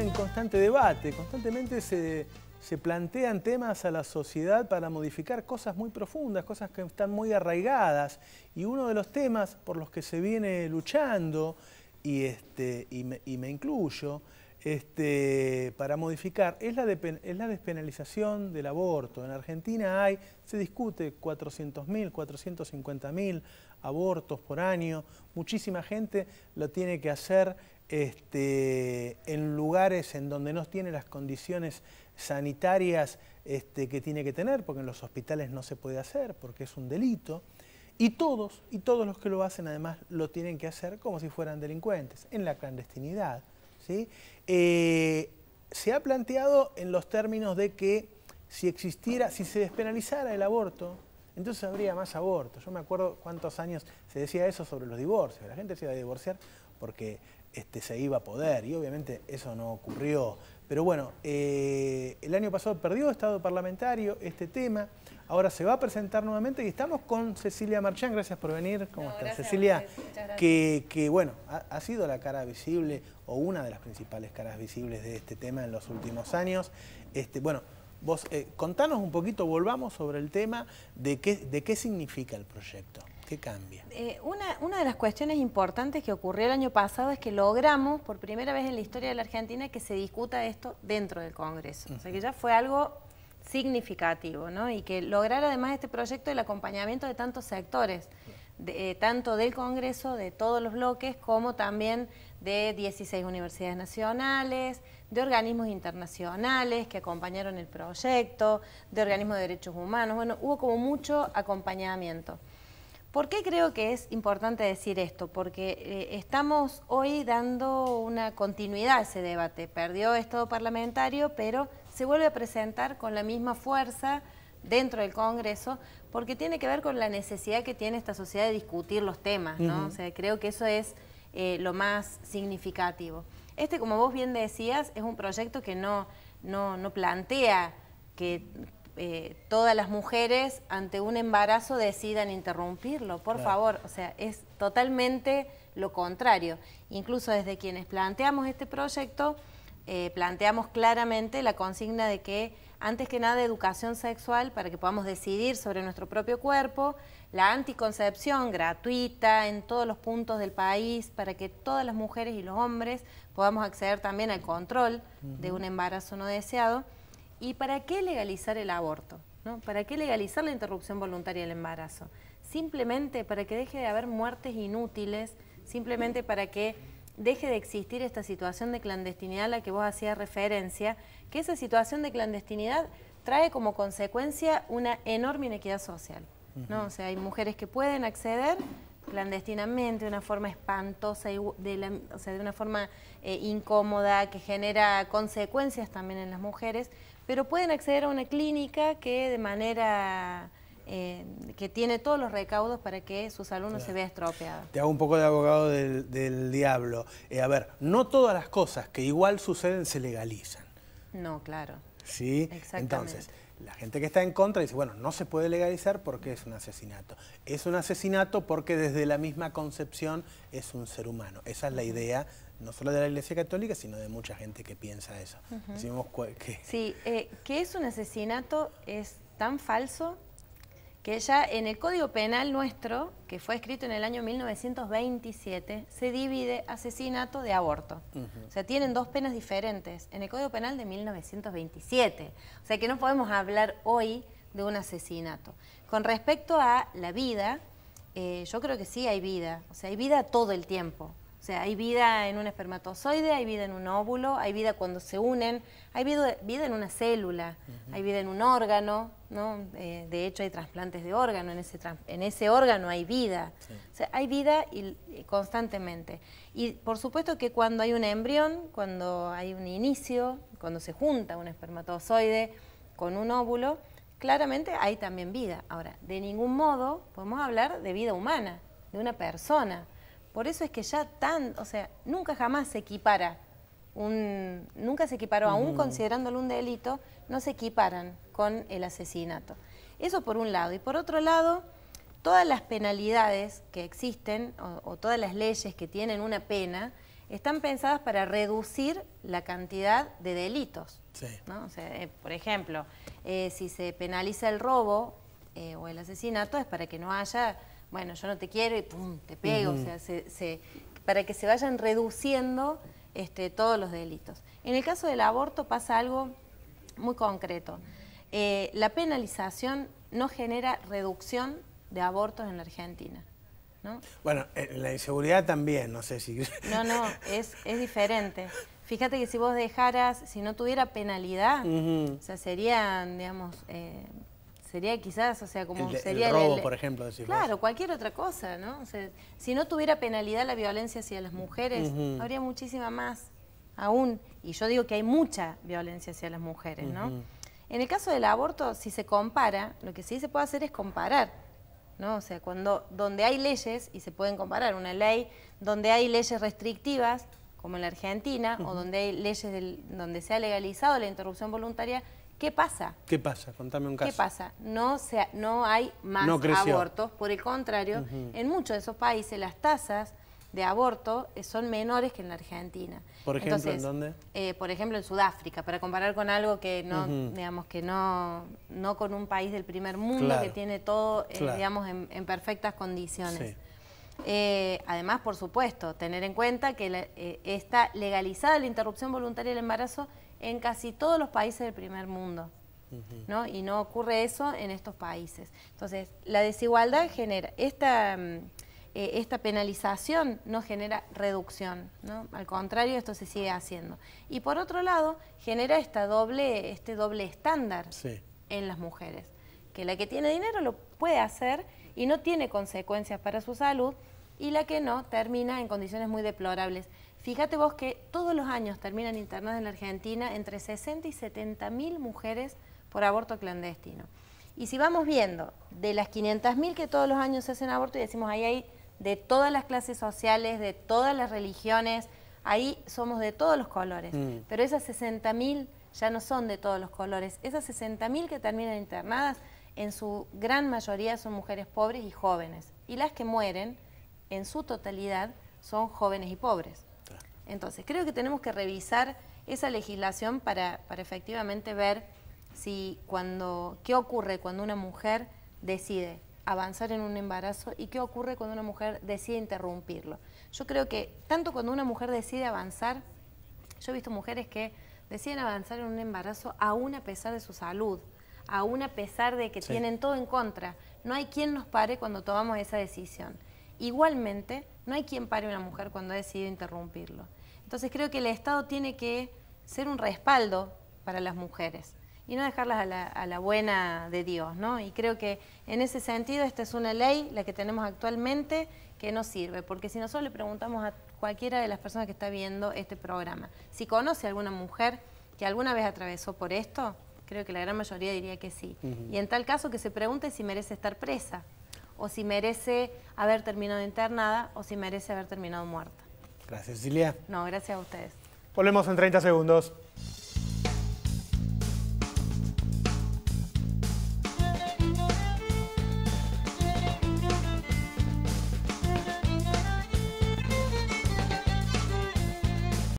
en constante debate, constantemente se, plantean temas a la sociedad para modificar cosas muy profundas, cosas que están muy arraigadas. Y uno de los temas por los que se viene luchando, y, este, y, me, incluyo, este, para modificar es la, es la, despenalización del aborto. En Argentina hay, se discute 400.000, 450.000 abortos por año. Muchísima gente lo tiene que hacer este, en lugares en donde no tiene las condiciones sanitarias este, que tiene que tener, porque en los hospitales no se puede hacer, porque es un delito. Y todos, y todos los que lo hacen además lo tienen que hacer como si fueran delincuentes, en la clandestinidad. ¿sí? Eh, se ha planteado en los términos de que si existiera, si se despenalizara el aborto, entonces habría más abortos. Yo me acuerdo cuántos años se decía eso sobre los divorcios. La gente se iba a divorciar porque este, se iba a poder y obviamente eso no ocurrió. Pero bueno, eh, el año pasado perdió Estado parlamentario este tema, ahora se va a presentar nuevamente y estamos con Cecilia Marchán, gracias por venir, ¿cómo Cecilia, que, bueno, ha, sido la cara visible o una de las principales caras visibles de este tema en los últimos años. Este, bueno, vos eh, contanos un poquito, volvamos sobre el tema de de qué significa el proyecto. ¿Qué cambia? Eh, una, de las cuestiones importantes que ocurrió el año pasado es que logramos, por primera vez en la historia de la Argentina, que se discuta esto dentro del Congreso. O sea que ya fue algo significativo, ¿no? Y que lograr además este proyecto el acompañamiento de tantos sectores, eh, tanto del Congreso, de todos los bloques, como también de 16 universidades nacionales, de organismos internacionales que acompañaron el proyecto, de organismos de derechos humanos. Bueno, hubo como mucho acompañamiento. ¿Por qué creo que es importante decir esto? Porque eh, estamos hoy dando una continuidad a ese debate. Perdió estado parlamentario, pero se vuelve a presentar con la misma fuerza dentro del Congreso, porque tiene que ver con la necesidad que tiene esta sociedad de discutir los temas, sea, creo que eso es eh, lo más significativo. Este, como vos bien decías, es un proyecto que no, no, no plantea que eh, todas las mujeres ante un embarazo decidan interrumpirlo, por favor, o sea, es totalmente lo contrario. Incluso desde quienes planteamos este proyecto, eh, planteamos claramente la consigna de que antes que nada educación sexual para que podamos decidir sobre nuestro propio cuerpo, la anticoncepción gratuita en todos los puntos del país para que todas las mujeres y los hombres podamos acceder también al control de un embarazo no deseado ¿Y para qué legalizar el aborto? ¿No? ¿Para qué legalizar la interrupción voluntaria del embarazo? Simplemente para que deje de haber muertes inútiles, simplemente para que deje de existir esta situación de clandestinidad a la que vos hacías referencia, que esa situación de clandestinidad trae como consecuencia una enorme inequidad social. ¿no? O sea, hay mujeres que pueden acceder clandestinamente, de una forma espantosa, de de una forma eh, incómoda que genera consecuencias también en las mujeres, pero pueden acceder a una clínica que de manera... Eh, que tiene todos los recaudos para que sus alumnos no se vea estropeada. Te hago un poco de abogado del, diablo. Eh, a ver, no todas las cosas que igual suceden se legalizan. No, claro. ¿sí? Entonces, la gente que está en contra dice, bueno, no se puede legalizar porque es un asesinato. Es un asesinato porque desde la misma concepción es un ser humano. Esa es la idea no solo de la Iglesia Católica, sino de mucha gente que piensa eso. Sí, eh, es un asesinato es tan falso que ya en el Código Penal nuestro, que fue escrito en el año 1927, se divide asesinato de aborto. O sea, tienen dos penas diferentes en el Código Penal de 1927. O sea, que no podemos hablar hoy de un asesinato. Con respecto a la vida, eh, yo creo que sí hay vida. O sea, hay vida todo el tiempo. O sea, hay vida en un espermatozoide, hay vida en un óvulo, hay vida cuando se unen, hay vida, en una célula, hay vida en un órgano, ¿no? Eh, de hecho, hay trasplantes de órgano, en ese, en ese órgano hay vida. O sea, hay vida y constantemente. Y por supuesto que cuando hay un embrión, cuando hay un inicio, cuando se junta un espermatozoide con un óvulo, claramente hay también vida. Ahora, de ningún modo podemos hablar de vida humana, de una persona. Por eso es que ya tan, o sea, nunca jamás se equipara, un, nunca se equiparó, aún considerándolo un delito, no se equiparan con el asesinato. Eso por un lado. Y por otro lado, todas las penalidades que existen o, todas las leyes que tienen una pena están pensadas para reducir la cantidad de delitos. ¿no? Eh, por ejemplo, eh, si se penaliza el robo eh, o el asesinato es para que no haya bueno, yo no te quiero y pum, te pego, o sea, para que se vayan reduciendo este, todos los delitos. En el caso del aborto pasa algo muy concreto. Eh, la penalización no genera reducción de abortos en la Argentina. ¿no? Bueno, eh, la inseguridad también, no sé si... No, no, es, es diferente. Fíjate que si vos dejaras, si no tuviera penalidad, o sea, serían, digamos, eh, Sería quizás, o sea, como sería... El robo, por ejemplo, decir Claro, cualquier otra cosa, ¿no? O si no tuviera penalidad la violencia hacia las mujeres, habría muchísima más aún. Y yo digo que hay mucha violencia hacia las mujeres, ¿no? En el caso del aborto, si se compara, lo que sí se puede hacer es comparar, ¿no? O sea, cuando, donde hay leyes, y se pueden comparar, una ley donde hay leyes restrictivas, como en la Argentina, o donde hay leyes del, donde se ha legalizado la interrupción voluntaria, ¿Qué pasa? ¿Qué pasa? Contame un caso. ¿Qué pasa? No, se, no hay más abortos, por el contrario, en muchos de esos países las tasas de aborto eh, son menores que en la Argentina. ¿Por ejemplo en dónde? Eh, por ejemplo en Sudáfrica, para comparar con algo que no, digamos que no, no con un país del primer mundo que tiene todo, eh, digamos, en, perfectas condiciones. además, por supuesto, tener en cuenta que está legalizada la interrupción voluntaria del embarazo en casi todos los países del primer mundo. Y no ocurre eso en estos países. Entonces, la desigualdad genera, mm, eh, esta, penalización no genera reducción, ¿no? al contrario, esto se sigue haciendo. Y por otro lado, genera esta doble, este doble estándar en las mujeres, que la que tiene dinero lo puede hacer y no tiene consecuencias para su salud, y la que no termina en condiciones muy deplorables. Fíjate vos que todos los años terminan internadas en la Argentina entre 60 y 70 mil mujeres por aborto clandestino. Y si vamos viendo, de las 500 mil que todos los años hacen aborto, y decimos, ahí hay de todas las clases sociales, de todas las religiones, ahí somos de todos los colores. Mm. Pero esas 60 mil ya no son de todos los colores. Esas 60 mil que terminan internadas, en su gran mayoría son mujeres pobres y jóvenes. Y las que mueren, en su totalidad, son jóvenes y pobres. Entonces, creo que tenemos que revisar esa legislación para, efectivamente ver si cuando, qué ocurre cuando una mujer decide avanzar en un embarazo y qué ocurre cuando una mujer decide interrumpirlo. Yo creo que tanto cuando una mujer decide avanzar, yo he visto mujeres que deciden avanzar en un embarazo aún a pesar de su salud, aún a pesar de que tienen todo en contra. No hay quien nos pare cuando tomamos esa decisión. Igualmente, no hay quien pare a una mujer cuando ha decidido interrumpirlo. Entonces creo que el Estado tiene que ser un respaldo para las mujeres y no dejarlas a la, buena de Dios, ¿no? Y creo que en ese sentido esta es una ley, la que tenemos actualmente, que no sirve, porque si nosotros le preguntamos a cualquiera de las personas que está viendo este programa, si conoce a alguna mujer que alguna vez atravesó por esto, creo que la gran mayoría diría que sí. Y en tal caso que se pregunte si merece estar presa, o si merece haber terminado internada o si merece haber terminado muerta. Gracias, Cecilia. No, gracias a ustedes. Volvemos en 30 segundos.